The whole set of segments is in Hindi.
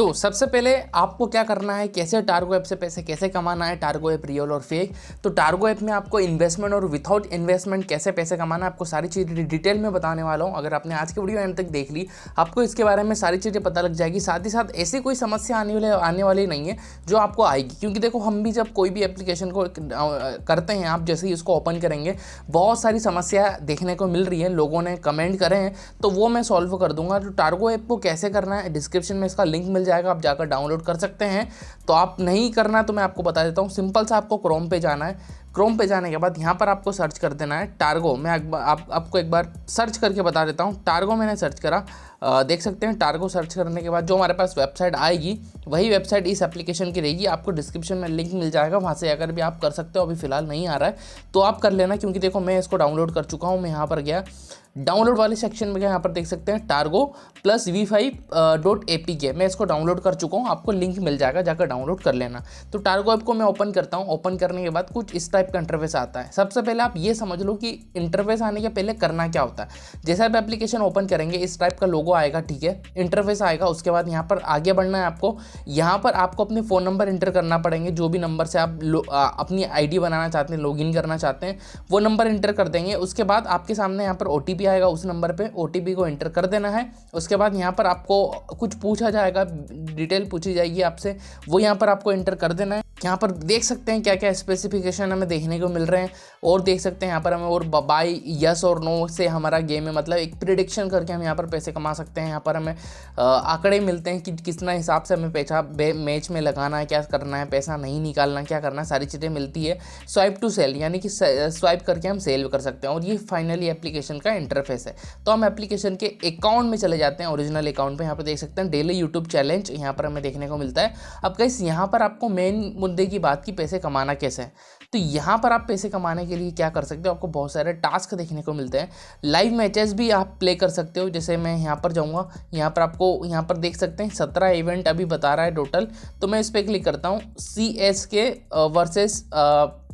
तो सबसे पहले आपको क्या करना है कैसे टारगो ऐप से पैसे कैसे कमाना है टारगो ऐप रियल और फेक तो टारगो ऐप में आपको इन्वेस्टमेंट और विदाउट इन्वेस्टमेंट कैसे पैसे कमाना है आपको सारी चीज़ डिटेल में बताने वाला हूँ अगर आपने आज की वीडियो एंड तक देख ली आपको इसके बारे में सारी चीज़ें पता लग जाएगी साथ ही साथ ऐसी कोई समस्या आने वाले आने वाली नहीं है जो आपको आएगी क्योंकि देखो हम भी जब कोई भी एप्लीकेशन को करते हैं आप जैसे ही इसको ओपन करेंगे बहुत सारी समस्या देखने को मिल रही है लोगों ने कमेंट करें हैं तो वो मैं सॉल्व कर दूंगा तो टारगो ऐप को कैसे करना है डिस्क्रिप्शन में इसका लिंक मिल जाएगा आप जाकर डाउनलोड कर सकते हैं तो आप नहीं करना तो मैं आपको बता देता हूँ सिंपल सा आपको क्रोम पे जाना है क्रोम पे जाने के बाद यहाँ पर आपको सर्च कर देना है टारगो मैं आप, आपको एक बार सर्च करके बता देता हूँ टारगो मैंने सर्च करा देख सकते हैं टारगो सर्च करने के बाद जो हमारे पास वेबसाइट आएगी वही वेबसाइट इस एप्लीकेशन की रहेगी आपको डिस्क्रिप्शन में लिंक मिल जाएगा वहाँ से अगर भी आप कर सकते हो अभी फ़िलहाल नहीं आ रहा है तो आप कर लेना क्योंकि देखो मैं इसको डाउनलोड कर चुका हूँ मैं यहाँ पर गया डाउनलोड वाले सेक्शन में गया यहाँ पर देख सकते हैं Targo plus V five dot A P K मैं इसको डाउनलोड कर चुका हूँ आपको लिंक मिल जाएगा जाकर डाउनलोड कर लेना तो टारगो ऐप को मैं ओपन करता हूँ ओपन करने के बाद कुछ इस टाइप का इंटरफेस आता है सबसे पहले आप ये समझ लो कि इंटरफेस आने के पहले करना क्या होता है जैसा आप एप्लीकेशन ओपन करेंगे इस टाइप का लोगो लोगो आएगा ठीक है इंटरफेस आएगा उसके बाद यहाँ पर आगे बढ़ना है आपको यहाँ पर आपको अपने फ़ोन नंबर इंटर करना पड़ेंगे जो भी नंबर से आप आ, अपनी आईडी बनाना चाहते हैं लॉगिन करना चाहते हैं वो नंबर इंटर कर देंगे उसके बाद आपके सामने यहाँ पर ओ आएगा उस नंबर पर ओ को इंटर कर देना है उसके बाद यहाँ पर आपको कुछ पूछा जाएगा डिटेल पूछी जाएगी आपसे वो यहाँ पर आपको इंटर कर देना है यहाँ पर देख सकते हैं क्या क्या स्पेसिफिकेशन हमें देखने को मिल रहे हैं और देख सकते हैं यहाँ पर हमें और बाई यस और नो से हमारा गेम है मतलब एक प्रिडिक्शन करके हम यहाँ पर पैसे कमा सकते हैं यहाँ पर हमें आंकड़े मिलते हैं कि कितना हिसाब से हमें पैसा मैच में लगाना है क्या करना है पैसा नहीं निकालना क्या करना है सारी चीज़ें मिलती है स्वाइप टू सेल यानी कि स्वाइप करके हम सेल कर सकते हैं और ये फाइनली एप्लीकेशन का इंटरफेस है तो हम एप्लीकेशन के अकाउंट में चले जाते हैं ओरिजिनल अकाउंट पर यहाँ पर देख सकते हैं डेली यूट्यूब चैलेंज यहाँ पर हमें देखने को मिलता है अब कैसे यहाँ पर आपको मेन मुद्दे की बात की पैसे कमाना कैसे है तो यहाँ पर आप पैसे कमाने के लिए क्या कर सकते हो आपको बहुत सारे टास्क देखने को मिलते हैं लाइव मैचेस भी आप प्ले कर सकते हो जैसे मैं यहाँ पर पर जाऊँगा यहाँ पर आपको यहाँ पर देख सकते हैं सत्रह इवेंट अभी बता रहा है टोटल तो मैं इस पर क्लिक करता हूँ C S K versus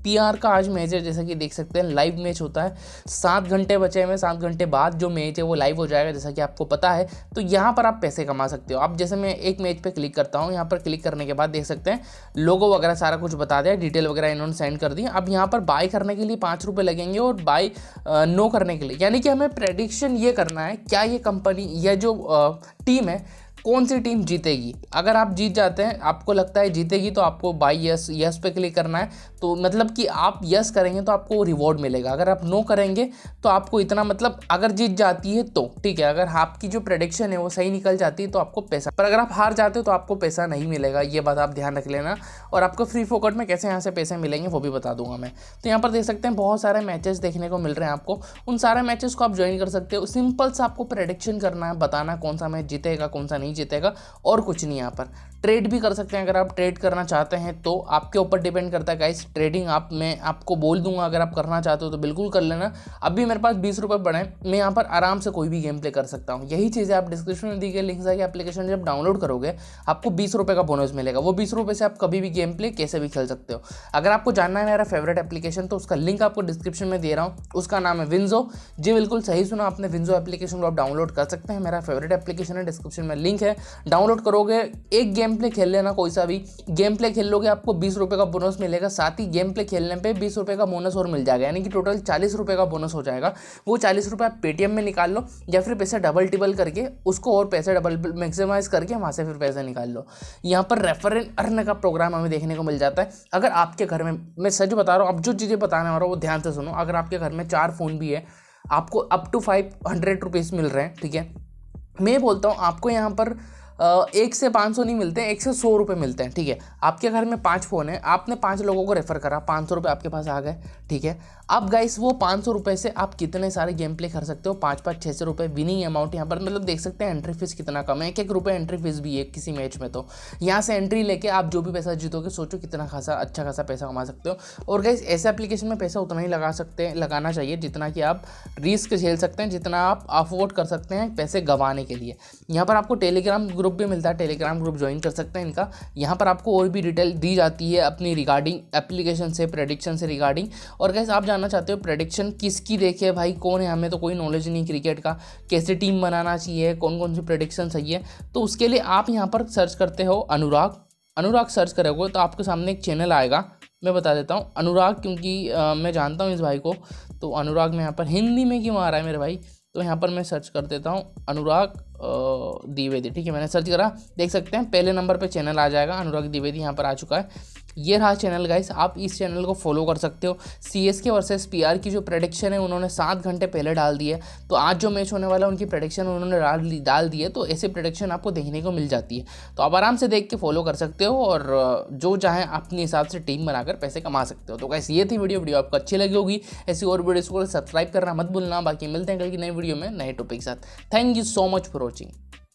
PR का आज मैच है जैसा कि देख सकते हैं लाइव मैच होता है सात घंटे बचे हुए सात घंटे बाद जो मैच है वो लाइव हो जाएगा जैसा कि आपको पता है तो यहाँ पर आप पैसे कमा सकते हो आप जैसे मैं एक मैच पर क्लिक करता हूँ यहाँ पर क्लिक करने के बाद देख सकते हैं लोगो वगैरह सारा कुछ बता दिया डिटेल वगैरह इन्होंने सेंड कर दी अब यहाँ पर बाय करने के लिए पाँच रुपये लगेंगे और बाय नो करने के लिए यानी कि हमें प्रेडिक्शन ये करना है क्या ये कंपनी या जो टीम है कौन सी टीम जीतेगी अगर आप जीत जाते हैं आपको लगता है जीतेगी तो आपको बाई यस यस पे क्लिक करना है तो मतलब कि आप यस करेंगे तो आपको रिवॉर्ड मिलेगा अगर आप नो करेंगे तो आपको इतना मतलब अगर जीत जाती है तो ठीक है अगर आपकी जो प्रडिक्शन है वो सही निकल जाती है तो आपको पैसा पर अगर आप हार जाते हो तो आपको पैसा नहीं मिलेगा ये बात आप ध्यान रख लेना और आपको फ्री फोकट में कैसे यहाँ से पैसे मिलेंगे वो भी बता दूंगा मैं तो यहाँ पर देख सकते हैं बहुत सारे मैचेस देखने को मिल रहे हैं आपको उन सारे मैचेस को आप ज्वाइन कर सकते हो सिंपल सा आपको प्रडिक्शन करना है बताना कौन सा मैच जीतेगा कौन सा नहीं जीतेगा और कुछ नहीं यहाँ पर ट्रेड भी कर सकते हैं अगर आप ट्रेड करना चाहते हैं तो आपके ऊपर डिपेंड करता है गाइस ट्रेडिंग आप मैं आपको बोल दूंगा अगर आप करना चाहते हो तो बिल्कुल कर लेना अभी मेरे पास बीस रुपये पड़े मैं यहाँ पर आराम से कोई भी गेम प्ले कर सकता हूँ यही चीज़ें आप डिस्क्रिप्शन में दी गई लिंक आगे एप्लीकेशन जब डाउनलोड करोगे आपको बीस रुपये का बोनस मिलेगा वो बीस रुपये से आप कभी भी गेम प्ले कैसे भी खेल सकते हो अगर आपको जानना है मेरा फेवरेट एप्लीकेशन तो उसका लिंक आपको डिस्क्रिप्शन में दे रहा हूँ उसका नाम है विंजो जी बिल्कुल सही सुना आपने विंजो एप्लीकेशन को आप डाउनलोड कर सकते हैं मेरा फेवरेट एप्लीकेशन है डिस्क्रिप्शन में लिंक है डाउनलोड करोगे एक गेम प्ले खेल लेना कोई सा भी गेम प्ले खेल लोगे आपको बीस रुपये का बोनस मिलेगा साथ साथ ही गेम प्ले खेलने पे बीस रुपये का बोनस और मिल जाएगा यानी कि टोटल चालीस रुपये का बोनस हो जाएगा वो चालीस रुपये आप पेटीएम में निकाल लो या फिर पैसे डबल टिबल करके उसको और पैसे डबल मैक्सिमाइज करके वहाँ से फिर पैसे निकाल लो यहाँ पर रेफर एंड अर्न का प्रोग्राम हमें देखने को मिल जाता है अगर आपके घर में मैं सच बता रहा हूँ अब जो चीज़ें बताने वाला हूँ वो ध्यान से सुनो अगर आपके घर में चार फ़ोन भी है आपको up to five hundred rupees मिल रहे हैं ठीक है मैं बोलता हूँ आपको यहाँ पर एक से पाँच सौ नहीं मिलते हैं एक से सौ रुपये मिलते हैं ठीक है आपके घर में पाँच फ़ोन है आपने पाँच लोगों को रेफ़र करा पाँच सौ रुपये आपके पास आ गए ठीक है अब गाइस वो पाँच सौ रुपये से आप कितने सारे गेम प्ले कर सकते हो पाँच पाँच छः सौ रुपये विनिंग अमाउंट यहाँ पर मतलब देख सकते हैं एंट्री फीस कितना कम है एक एक रुपये एंट्री फीस भी है किसी मैच में तो यहाँ से एंट्री लेके आप जो भी पैसा जीतोगे सोचो कितना खासा अच्छा खासा पैसा कमा सकते हो और गाइस ऐसे एप्लीकेशन में पैसा उतना ही लगा सकते हैं लगाना चाहिए जितना कि आप रिस्क झेल सकते हैं जितना आप अफोर्ड कर सकते हैं पैसे गंवाने के लिए यहाँ पर आपको टेलीग्राम ग्रुप ग्रुप भी मिलता है टेलीग्राम ग्रुप ज्वाइन कर सकते हैं इनका यहाँ पर आपको और भी डिटेल दी जाती है अपनी रिगार्डिंग एप्लीकेशन से प्रडिक्शन से रिगार्डिंग और कैसे आप जानना चाहते हो प्रडिक्शन किसकी देखे भाई कौन है हमें तो कोई नॉलेज नहीं क्रिकेट का कैसे टीम बनाना चाहिए कौन कौन सी प्रडिक्शन सही है तो उसके लिए आप यहाँ पर सर्च करते हो अनुराग अनुराग सर्च करोगे तो आपके सामने एक चैनल आएगा मैं बता देता हूँ अनुराग क्योंकि आ, मैं जानता हूँ इस भाई को तो अनुराग में यहाँ पर हिंदी में क्यों आ रहा है मेरे भाई तो यहाँ पर मैं सर्च कर देता हूँ अनुराग द्विवेदी ठीक है मैंने सर्च करा देख सकते हैं पहले नंबर पे चैनल आ जाएगा अनुराग द्विवेदी यहाँ पर आ चुका है ये रहा चैनल गाइस आप इस चैनल को फॉलो कर सकते हो C S K versus P R की जो प्रडिक्शन है उन्होंने सात घंटे पहले डाल दी है तो आज जो मैच होने वाला है उनकी प्रडिक्शन उन्होंने डाल दी डाल दी है तो ऐसे प्रडिक्शन आपको देखने को मिल जाती है तो आप आराम से देख के फॉलो कर सकते हो और जो चाहे अपने हिसाब से टीम बनाकर पैसे कमा सकते हो तो गाइस ये थी वीडियो वीडियो आपको अच्छी लगी होगी ऐसी और वीडियोज़ को सब्सक्राइब करना मत भूलना बाकी मिलते हैं कल की नई वीडियो में नए टॉपिक के साथ thank you so much for coaching